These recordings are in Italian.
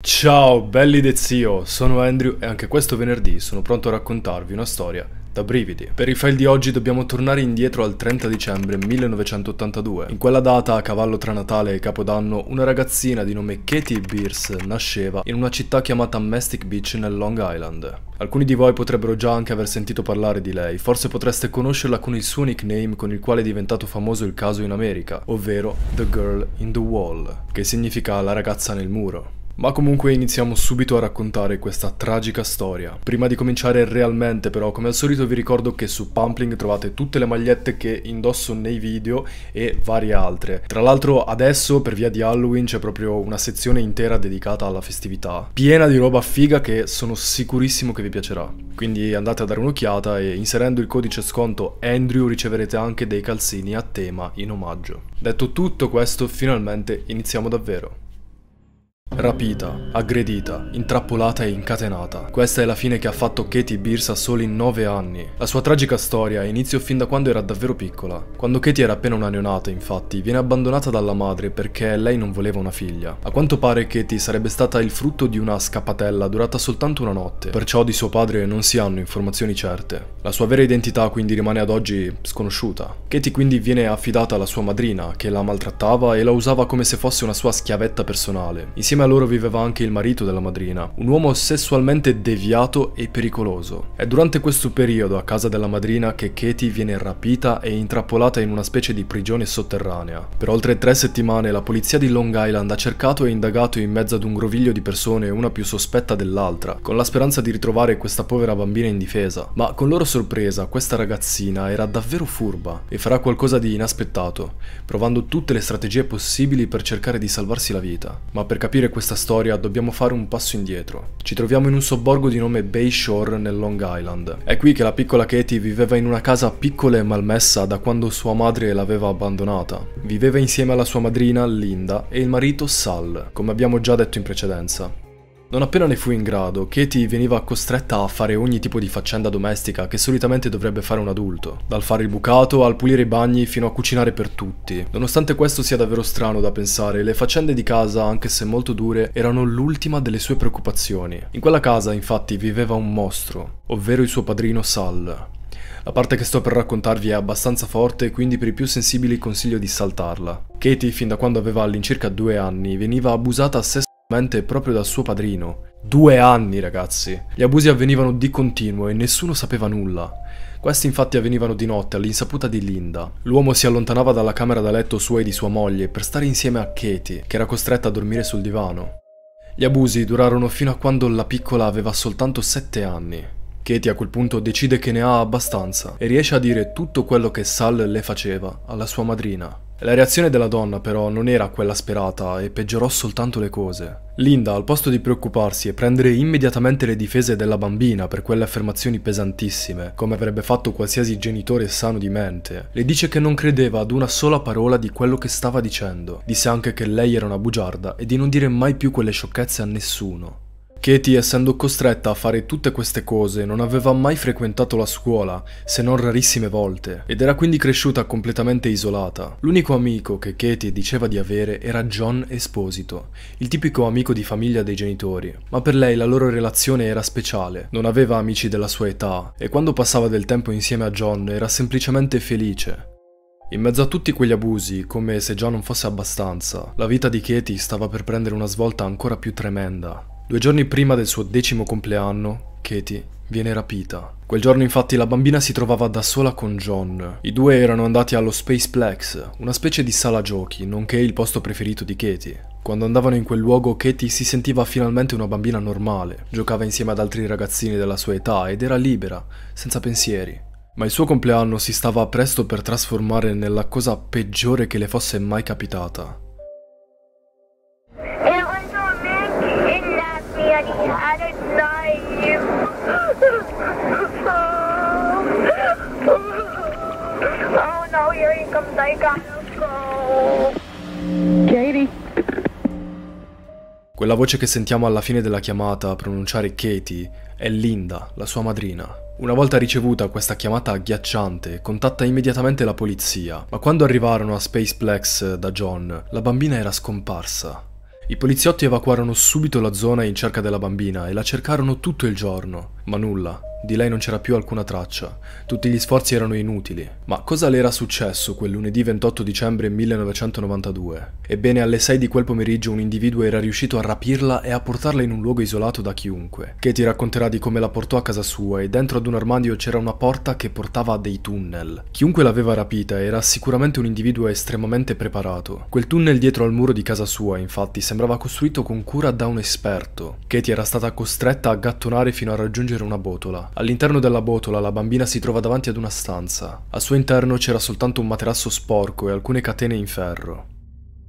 Ciao belli de zio, sono Andrew e anche questo venerdì sono pronto a raccontarvi una storia da brividi. Per i file di oggi dobbiamo tornare indietro al 30 dicembre 1982. In quella data, a cavallo tra Natale e Capodanno, una ragazzina di nome Katie Beers nasceva in una città chiamata Mastic Beach nel Long Island. Alcuni di voi potrebbero già anche aver sentito parlare di lei, forse potreste conoscerla con il suo nickname con il quale è diventato famoso il caso in America, ovvero The Girl in the Wall, che significa la ragazza nel muro. Ma comunque iniziamo subito a raccontare questa tragica storia. Prima di cominciare realmente però, come al solito vi ricordo che su Pumpling trovate tutte le magliette che indosso nei video e varie altre. Tra l'altro adesso per via di Halloween c'è proprio una sezione intera dedicata alla festività, piena di roba figa che sono sicurissimo che vi piacerà. Quindi andate a dare un'occhiata e inserendo il codice sconto Andrew riceverete anche dei calzini a tema in omaggio. Detto tutto questo, finalmente iniziamo davvero. Rapita, aggredita, intrappolata e incatenata. Questa è la fine che ha fatto Katie Beers a soli 9 anni. La sua tragica storia ha inizio fin da quando era davvero piccola. Quando Katie era appena una neonata, infatti, viene abbandonata dalla madre perché lei non voleva una figlia. A quanto pare Katie sarebbe stata il frutto di una scappatella durata soltanto una notte, perciò di suo padre non si hanno informazioni certe. La sua vera identità quindi rimane ad oggi sconosciuta. Katie quindi viene affidata alla sua madrina, che la maltrattava e la usava come se fosse una sua schiavetta personale. Insieme Insieme a loro viveva anche il marito della madrina, un uomo sessualmente deviato e pericoloso. È durante questo periodo a casa della madrina che Katie viene rapita e intrappolata in una specie di prigione sotterranea. Per oltre tre settimane la polizia di Long Island ha cercato e indagato in mezzo ad un groviglio di persone, una più sospetta dell'altra, con la speranza di ritrovare questa povera bambina indifesa. Ma con loro sorpresa, questa ragazzina era davvero furba e farà qualcosa di inaspettato, provando tutte le strategie possibili per cercare di salvarsi la vita. Ma per capire capire questa storia dobbiamo fare un passo indietro. Ci troviamo in un sobborgo di nome Bay Shore nel Long Island. È qui che la piccola Katie viveva in una casa piccola e malmessa da quando sua madre l'aveva abbandonata. Viveva insieme alla sua madrina Linda e il marito Sal, come abbiamo già detto in precedenza. Non appena ne fu in grado, Katie veniva costretta a fare ogni tipo di faccenda domestica che solitamente dovrebbe fare un adulto, dal fare il bucato al pulire i bagni fino a cucinare per tutti. Nonostante questo sia davvero strano da pensare, le faccende di casa, anche se molto dure, erano l'ultima delle sue preoccupazioni. In quella casa, infatti, viveva un mostro, ovvero il suo padrino Sal, la parte che sto per raccontarvi è abbastanza forte quindi per i più sensibili consiglio di saltarla. Katie, fin da quando aveva all'incirca due anni, veniva abusata a sé proprio dal suo padrino. Due anni, ragazzi. Gli abusi avvenivano di continuo e nessuno sapeva nulla. Questi infatti avvenivano di notte all'insaputa di Linda. L'uomo si allontanava dalla camera da letto sua e di sua moglie per stare insieme a Katie, che era costretta a dormire sul divano. Gli abusi durarono fino a quando la piccola aveva soltanto 7 anni. Katie a quel punto decide che ne ha abbastanza e riesce a dire tutto quello che Sal le faceva alla sua madrina. La reazione della donna però non era quella sperata e peggiorò soltanto le cose. Linda, al posto di preoccuparsi e prendere immediatamente le difese della bambina per quelle affermazioni pesantissime, come avrebbe fatto qualsiasi genitore sano di mente, le dice che non credeva ad una sola parola di quello che stava dicendo. Disse anche che lei era una bugiarda e di non dire mai più quelle sciocchezze a nessuno. Katie, essendo costretta a fare tutte queste cose, non aveva mai frequentato la scuola, se non rarissime volte, ed era quindi cresciuta completamente isolata. L'unico amico che Katie diceva di avere era John Esposito, il tipico amico di famiglia dei genitori, ma per lei la loro relazione era speciale, non aveva amici della sua età, e quando passava del tempo insieme a John era semplicemente felice. In mezzo a tutti quegli abusi, come se già non fosse abbastanza, la vita di Katie stava per prendere una svolta ancora più tremenda. Due giorni prima del suo decimo compleanno, Katie viene rapita. Quel giorno infatti la bambina si trovava da sola con John. I due erano andati allo Space Plex, una specie di sala giochi, nonché il posto preferito di Katie. Quando andavano in quel luogo Katie si sentiva finalmente una bambina normale, giocava insieme ad altri ragazzini della sua età ed era libera, senza pensieri. Ma il suo compleanno si stava presto per trasformare nella cosa peggiore che le fosse mai capitata. Katie. Quella voce che sentiamo alla fine della chiamata pronunciare Katie è Linda, la sua madrina. Una volta ricevuta questa chiamata agghiacciante, contatta immediatamente la polizia, ma quando arrivarono a Spaceplex da John, la bambina era scomparsa. I poliziotti evacuarono subito la zona in cerca della bambina e la cercarono tutto il giorno, ma nulla. Di lei non c'era più alcuna traccia, tutti gli sforzi erano inutili. Ma cosa le era successo quel lunedì 28 dicembre 1992? Ebbene, alle 6 di quel pomeriggio un individuo era riuscito a rapirla e a portarla in un luogo isolato da chiunque. Katie racconterà di come la portò a casa sua e dentro ad un armadio c'era una porta che portava a dei tunnel. Chiunque l'aveva rapita era sicuramente un individuo estremamente preparato. Quel tunnel dietro al muro di casa sua, infatti, sembrava sembrava costruito con cura da un esperto. Katie era stata costretta a gattonare fino a raggiungere una botola. All'interno della botola la bambina si trova davanti ad una stanza. Al suo interno c'era soltanto un materasso sporco e alcune catene in ferro.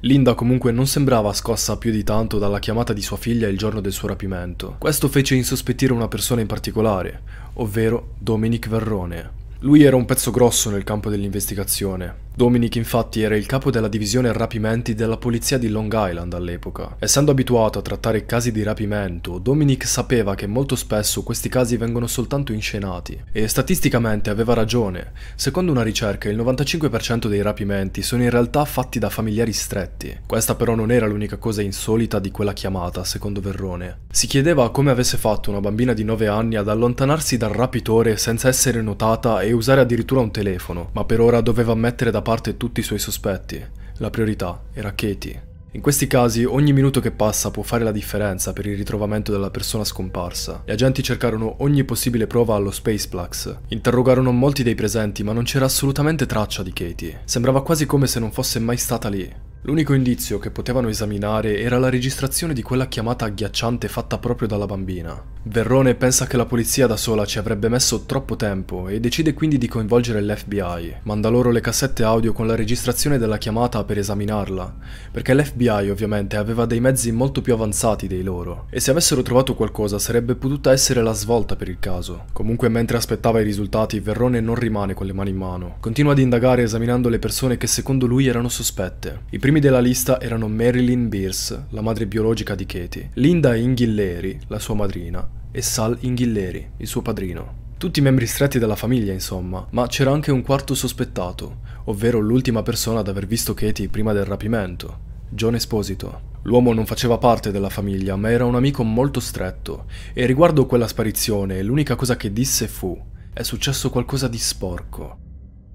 Linda comunque non sembrava scossa più di tanto dalla chiamata di sua figlia il giorno del suo rapimento. Questo fece insospettire una persona in particolare, ovvero Dominic Verrone. Lui era un pezzo grosso nel campo dell'investigazione. Dominic infatti era il capo della divisione rapimenti della polizia di Long Island all'epoca. Essendo abituato a trattare casi di rapimento, Dominic sapeva che molto spesso questi casi vengono soltanto inscenati e statisticamente aveva ragione. Secondo una ricerca il 95% dei rapimenti sono in realtà fatti da familiari stretti. Questa però non era l'unica cosa insolita di quella chiamata, secondo Verrone. Si chiedeva come avesse fatto una bambina di 9 anni ad allontanarsi dal rapitore senza essere notata e usare addirittura un telefono, ma per ora doveva mettere da parte tutti i suoi sospetti. La priorità era Katie. In questi casi ogni minuto che passa può fare la differenza per il ritrovamento della persona scomparsa. Gli agenti cercarono ogni possibile prova allo Spaceplex. Interrogarono molti dei presenti ma non c'era assolutamente traccia di Katie. Sembrava quasi come se non fosse mai stata lì. L'unico indizio che potevano esaminare era la registrazione di quella chiamata agghiacciante fatta proprio dalla bambina. Verrone pensa che la polizia da sola ci avrebbe messo troppo tempo e decide quindi di coinvolgere l'FBI. Manda loro le cassette audio con la registrazione della chiamata per esaminarla, perché l'FBI ovviamente aveva dei mezzi molto più avanzati dei loro e se avessero trovato qualcosa sarebbe potuta essere la svolta per il caso. Comunque mentre aspettava i risultati Verrone non rimane con le mani in mano. Continua ad indagare esaminando le persone che secondo lui erano sospette. I primi primi della lista erano Marilyn Beers, la madre biologica di Katie, Linda Inghilleri, la sua madrina, e Sal Inghilleri, il suo padrino. Tutti i membri stretti della famiglia, insomma, ma c'era anche un quarto sospettato, ovvero l'ultima persona ad aver visto Katie prima del rapimento, John Esposito. L'uomo non faceva parte della famiglia, ma era un amico molto stretto, e riguardo quella sparizione l'unica cosa che disse fu è successo qualcosa di sporco.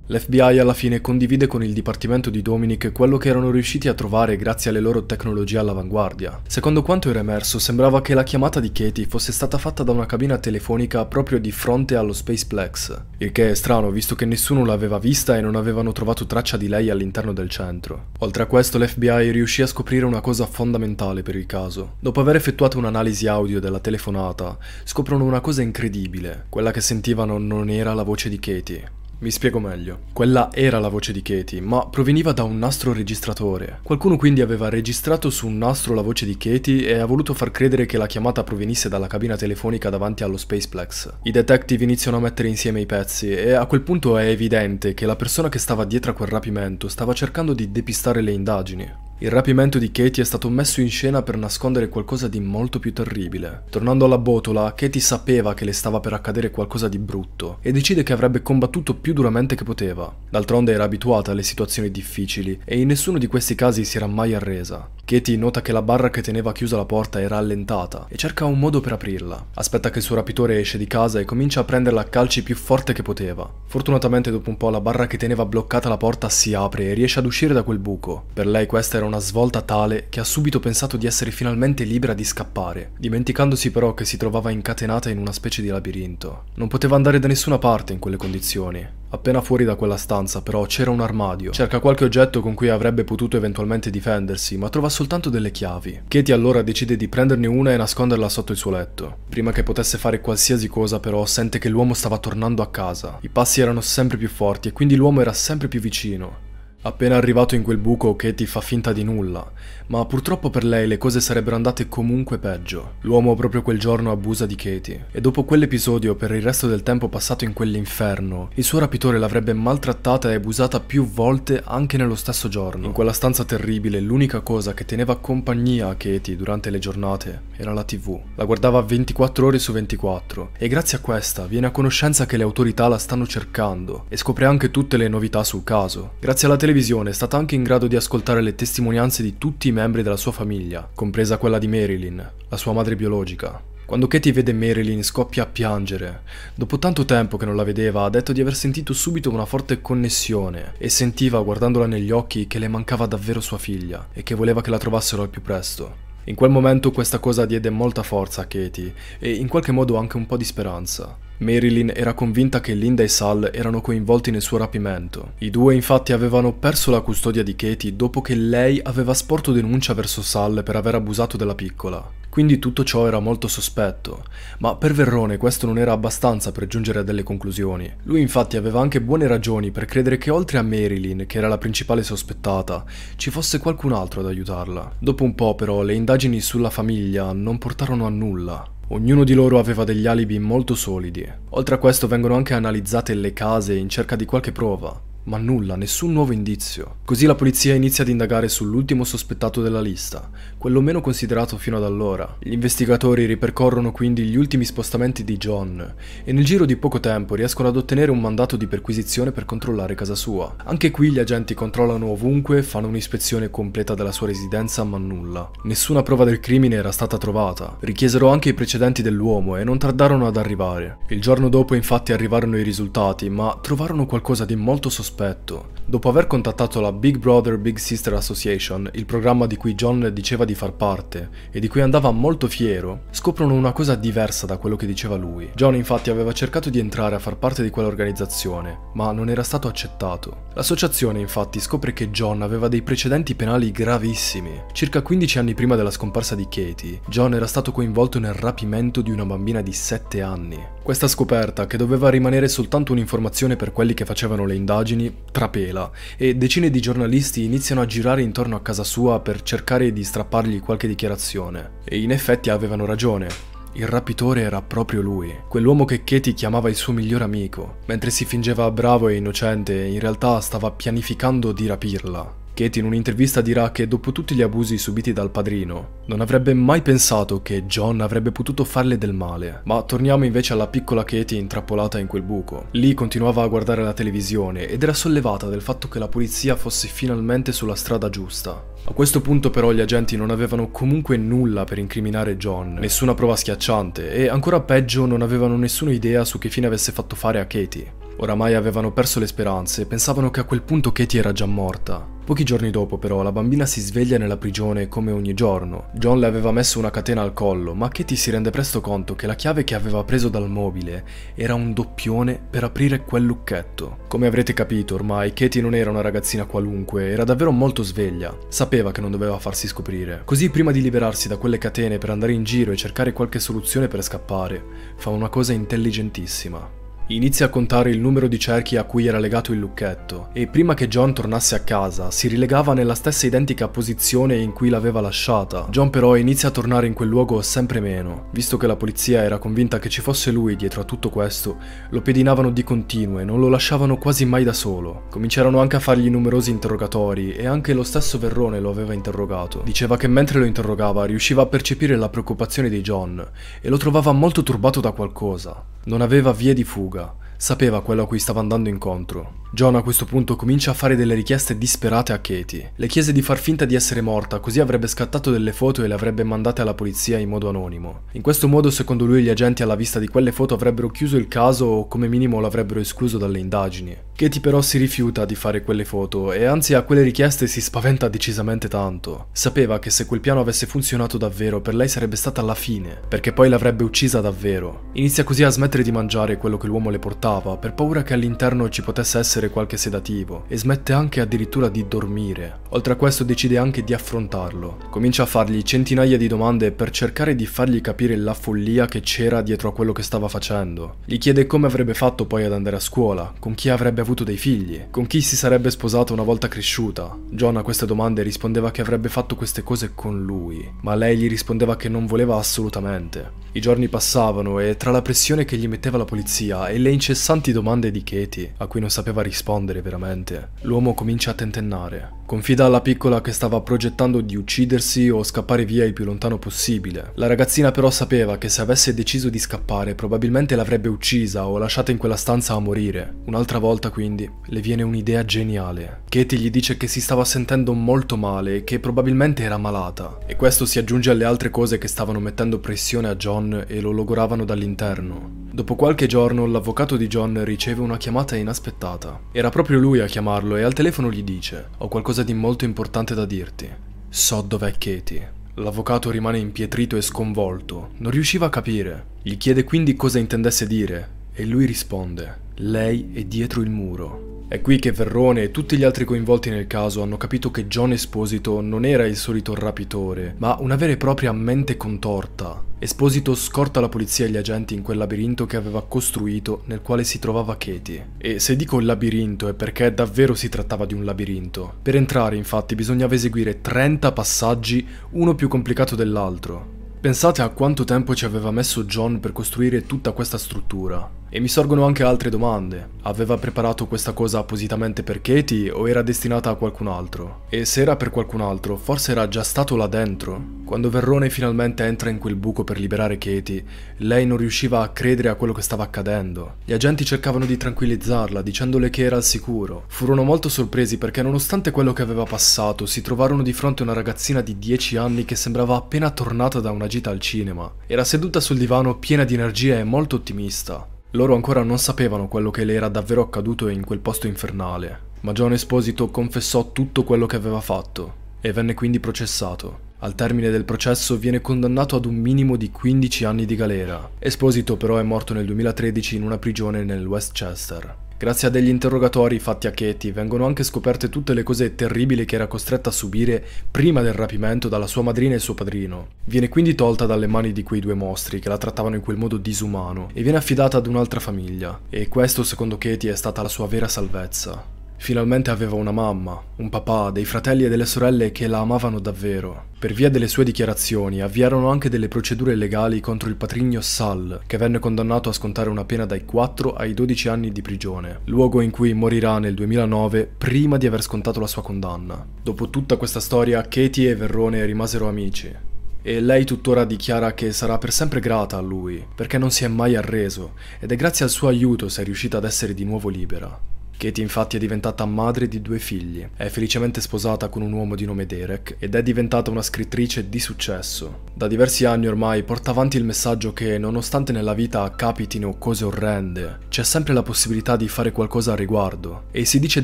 L'FBI alla fine condivide con il dipartimento di Dominic quello che erano riusciti a trovare grazie alle loro tecnologie all'avanguardia. Secondo quanto era emerso, sembrava che la chiamata di Katie fosse stata fatta da una cabina telefonica proprio di fronte allo Spaceplex, il che è strano visto che nessuno l'aveva vista e non avevano trovato traccia di lei all'interno del centro. Oltre a questo, l'FBI riuscì a scoprire una cosa fondamentale per il caso. Dopo aver effettuato un'analisi audio della telefonata, scoprono una cosa incredibile. Quella che sentivano non era la voce di Katie, mi spiego meglio. Quella era la voce di Katie, ma proveniva da un nastro registratore. Qualcuno quindi aveva registrato su un nastro la voce di Katie e ha voluto far credere che la chiamata provenisse dalla cabina telefonica davanti allo Spaceplex. I detective iniziano a mettere insieme i pezzi e a quel punto è evidente che la persona che stava dietro a quel rapimento stava cercando di depistare le indagini. Il rapimento di Katie è stato messo in scena per nascondere qualcosa di molto più terribile. Tornando alla botola, Katie sapeva che le stava per accadere qualcosa di brutto e decide che avrebbe combattuto più duramente che poteva. D'altronde era abituata alle situazioni difficili e in nessuno di questi casi si era mai arresa. Katie nota che la barra che teneva chiusa la porta era allentata e cerca un modo per aprirla. Aspetta che il suo rapitore esce di casa e comincia a prenderla a calci più forte che poteva. Fortunatamente dopo un po' la barra che teneva bloccata la porta si apre e riesce ad uscire da quel buco. Per lei questa era una svolta tale che ha subito pensato di essere finalmente libera di scappare, dimenticandosi però che si trovava incatenata in una specie di labirinto. Non poteva andare da nessuna parte in quelle condizioni. Appena fuori da quella stanza però c'era un armadio. Cerca qualche oggetto con cui avrebbe potuto eventualmente difendersi, ma trova soltanto delle chiavi. Katie allora decide di prenderne una e nasconderla sotto il suo letto. Prima che potesse fare qualsiasi cosa però sente che l'uomo stava tornando a casa. I passi erano sempre più forti e quindi l'uomo era sempre più vicino. Appena arrivato in quel buco, Katie fa finta di nulla, ma purtroppo per lei le cose sarebbero andate comunque peggio. L'uomo proprio quel giorno abusa di Katie, e dopo quell'episodio, per il resto del tempo passato in quell'inferno, il suo rapitore l'avrebbe maltrattata e abusata più volte anche nello stesso giorno. In quella stanza terribile, l'unica cosa che teneva compagnia a Katie durante le giornate era la TV. La guardava 24 ore su 24, e grazie a questa viene a conoscenza che le autorità la stanno cercando, e scopre anche tutte le novità sul caso. Grazie alla televisione televisione è stata anche in grado di ascoltare le testimonianze di tutti i membri della sua famiglia, compresa quella di Marilyn, la sua madre biologica. Quando Katie vede Marilyn scoppia a piangere. Dopo tanto tempo che non la vedeva, ha detto di aver sentito subito una forte connessione e sentiva, guardandola negli occhi, che le mancava davvero sua figlia e che voleva che la trovassero al più presto. In quel momento questa cosa diede molta forza a Katie e in qualche modo anche un po' di speranza. Marilyn era convinta che Linda e Sal erano coinvolti nel suo rapimento. I due infatti avevano perso la custodia di Katie dopo che lei aveva sporto denuncia verso Sal per aver abusato della piccola. Quindi tutto ciò era molto sospetto, ma per Verrone questo non era abbastanza per giungere a delle conclusioni. Lui infatti aveva anche buone ragioni per credere che oltre a Marilyn, che era la principale sospettata, ci fosse qualcun altro ad aiutarla. Dopo un po' però le indagini sulla famiglia non portarono a nulla. Ognuno di loro aveva degli alibi molto solidi. Oltre a questo vengono anche analizzate le case in cerca di qualche prova, ma nulla, nessun nuovo indizio. Così la polizia inizia ad indagare sull'ultimo sospettato della lista, quello meno considerato fino ad allora. Gli investigatori ripercorrono quindi gli ultimi spostamenti di John e nel giro di poco tempo riescono ad ottenere un mandato di perquisizione per controllare casa sua. Anche qui gli agenti controllano ovunque, fanno un'ispezione completa della sua residenza ma nulla. Nessuna prova del crimine era stata trovata, richiesero anche i precedenti dell'uomo e non tardarono ad arrivare. Il giorno dopo infatti arrivarono i risultati ma trovarono qualcosa di molto sospetto sospetto. Dopo aver contattato la Big Brother Big Sister Association, il programma di cui John diceva di far parte e di cui andava molto fiero, scoprono una cosa diversa da quello che diceva lui. John infatti aveva cercato di entrare a far parte di quell'organizzazione, ma non era stato accettato. L'associazione infatti scopre che John aveva dei precedenti penali gravissimi. Circa 15 anni prima della scomparsa di Katie, John era stato coinvolto nel rapimento di una bambina di 7 anni. Questa scoperta, che doveva rimanere soltanto un'informazione per quelli che facevano le indagini, trapela e decine di giornalisti iniziano a girare intorno a casa sua per cercare di strappargli qualche dichiarazione. E in effetti avevano ragione. Il rapitore era proprio lui, quell'uomo che Katie chiamava il suo miglior amico. Mentre si fingeva bravo e innocente, in realtà stava pianificando di rapirla. Kate in un'intervista dirà che dopo tutti gli abusi subiti dal padrino, non avrebbe mai pensato che John avrebbe potuto farle del male. Ma torniamo invece alla piccola Katie intrappolata in quel buco. Lì continuava a guardare la televisione ed era sollevata del fatto che la polizia fosse finalmente sulla strada giusta. A questo punto però gli agenti non avevano comunque nulla per incriminare John, nessuna prova schiacciante e ancora peggio non avevano nessuna idea su che fine avesse fatto fare a Katie. Oramai avevano perso le speranze e pensavano che a quel punto Katie era già morta. Pochi giorni dopo però la bambina si sveglia nella prigione come ogni giorno. John le aveva messo una catena al collo, ma Katie si rende presto conto che la chiave che aveva preso dal mobile era un doppione per aprire quel lucchetto. Come avrete capito ormai, Katie non era una ragazzina qualunque, era davvero molto sveglia. Sapeva che non doveva farsi scoprire. Così prima di liberarsi da quelle catene per andare in giro e cercare qualche soluzione per scappare, fa una cosa intelligentissima. Inizia a contare il numero di cerchi a cui era legato il lucchetto e prima che John tornasse a casa si rilegava nella stessa identica posizione in cui l'aveva lasciata. John però inizia a tornare in quel luogo sempre meno. Visto che la polizia era convinta che ci fosse lui dietro a tutto questo, lo pedinavano di continuo e non lo lasciavano quasi mai da solo. Cominciarono anche a fargli numerosi interrogatori e anche lo stesso Verrone lo aveva interrogato. Diceva che mentre lo interrogava riusciva a percepire la preoccupazione di John e lo trovava molto turbato da qualcosa. Non aveva vie di fuga, sapeva quello a cui stava andando incontro. John a questo punto comincia a fare delle richieste disperate a Katie. Le chiese di far finta di essere morta, così avrebbe scattato delle foto e le avrebbe mandate alla polizia in modo anonimo. In questo modo, secondo lui, gli agenti alla vista di quelle foto avrebbero chiuso il caso o come minimo l'avrebbero escluso dalle indagini. Katie però si rifiuta di fare quelle foto e anzi a quelle richieste si spaventa decisamente tanto. Sapeva che se quel piano avesse funzionato davvero per lei sarebbe stata la fine, perché poi l'avrebbe uccisa davvero. Inizia così a smettere di mangiare quello che l'uomo le portava per paura che all'interno ci potesse essere qualche sedativo e smette anche addirittura di dormire. Oltre a questo decide anche di affrontarlo. Comincia a fargli centinaia di domande per cercare di fargli capire la follia che c'era dietro a quello che stava facendo. Gli chiede come avrebbe fatto poi ad andare a scuola, con chi avrebbe avuto dei figli, con chi si sarebbe sposata una volta cresciuta. John a queste domande rispondeva che avrebbe fatto queste cose con lui, ma lei gli rispondeva che non voleva assolutamente. I giorni passavano e tra la pressione che gli metteva la polizia e le incessanti domande di Katie, a cui non sapeva rispondere veramente, l'uomo comincia a tentennare. Confida alla piccola che stava progettando di uccidersi o scappare via il più lontano possibile. La ragazzina però sapeva che se avesse deciso di scappare probabilmente l'avrebbe uccisa o lasciata in quella stanza a morire. Un'altra volta quindi le viene un'idea geniale. Katie gli dice che si stava sentendo molto male e che probabilmente era malata. E questo si aggiunge alle altre cose che stavano mettendo pressione a John John e lo logoravano dall'interno. Dopo qualche giorno l'avvocato di John riceve una chiamata inaspettata. Era proprio lui a chiamarlo e al telefono gli dice «Ho qualcosa di molto importante da dirti. So dov'è Katie». L'avvocato rimane impietrito e sconvolto, non riusciva a capire. Gli chiede quindi cosa intendesse dire e lui risponde «Lei è dietro il muro». È qui che Verrone e tutti gli altri coinvolti nel caso hanno capito che John Esposito non era il solito rapitore, ma una vera e propria mente contorta. Esposito scorta la polizia e gli agenti in quel labirinto che aveva costruito nel quale si trovava Katie. E se dico labirinto è perché davvero si trattava di un labirinto. Per entrare infatti bisognava eseguire 30 passaggi, uno più complicato dell'altro. Pensate a quanto tempo ci aveva messo John per costruire tutta questa struttura. E mi sorgono anche altre domande. Aveva preparato questa cosa appositamente per Katie o era destinata a qualcun altro? E se era per qualcun altro, forse era già stato là dentro? Quando Verrone finalmente entra in quel buco per liberare Katie, lei non riusciva a credere a quello che stava accadendo. Gli agenti cercavano di tranquillizzarla, dicendole che era al sicuro. Furono molto sorpresi perché nonostante quello che aveva passato, si trovarono di fronte a una ragazzina di 10 anni che sembrava appena tornata da una gita al cinema. Era seduta sul divano piena di energia e molto ottimista. Loro ancora non sapevano quello che le era davvero accaduto in quel posto infernale, ma John Esposito confessò tutto quello che aveva fatto e venne quindi processato. Al termine del processo viene condannato ad un minimo di 15 anni di galera. Esposito però è morto nel 2013 in una prigione nel Westchester. Grazie a degli interrogatori fatti a Katie vengono anche scoperte tutte le cose terribili che era costretta a subire prima del rapimento dalla sua madrina e suo padrino. Viene quindi tolta dalle mani di quei due mostri che la trattavano in quel modo disumano e viene affidata ad un'altra famiglia. E questo secondo Katie è stata la sua vera salvezza. Finalmente aveva una mamma, un papà, dei fratelli e delle sorelle che la amavano davvero. Per via delle sue dichiarazioni avviarono anche delle procedure legali contro il patrigno Sal, che venne condannato a scontare una pena dai 4 ai 12 anni di prigione, luogo in cui morirà nel 2009 prima di aver scontato la sua condanna. Dopo tutta questa storia, Katie e Verrone rimasero amici, e lei tuttora dichiara che sarà per sempre grata a lui, perché non si è mai arreso ed è grazie al suo aiuto se è riuscita ad essere di nuovo libera. Katie infatti è diventata madre di due figli, è felicemente sposata con un uomo di nome Derek ed è diventata una scrittrice di successo. Da diversi anni ormai porta avanti il messaggio che nonostante nella vita capitino cose orrende, c'è sempre la possibilità di fare qualcosa al riguardo e si dice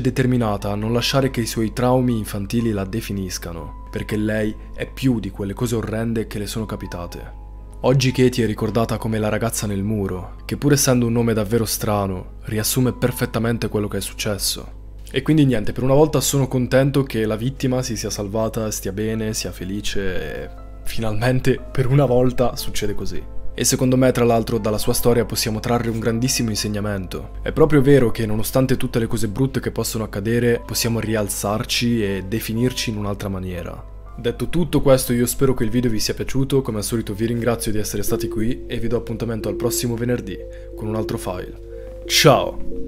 determinata a non lasciare che i suoi traumi infantili la definiscano, perché lei è più di quelle cose orrende che le sono capitate. Oggi Katie è ricordata come la ragazza nel muro, che pur essendo un nome davvero strano, riassume perfettamente quello che è successo. E quindi niente, per una volta sono contento che la vittima si sia salvata, stia bene, sia felice e finalmente per una volta succede così. E secondo me, tra l'altro, dalla sua storia possiamo trarre un grandissimo insegnamento. È proprio vero che nonostante tutte le cose brutte che possono accadere, possiamo rialzarci e definirci in un'altra maniera. Detto tutto questo io spero che il video vi sia piaciuto, come al solito vi ringrazio di essere stati qui e vi do appuntamento al prossimo venerdì con un altro file. Ciao!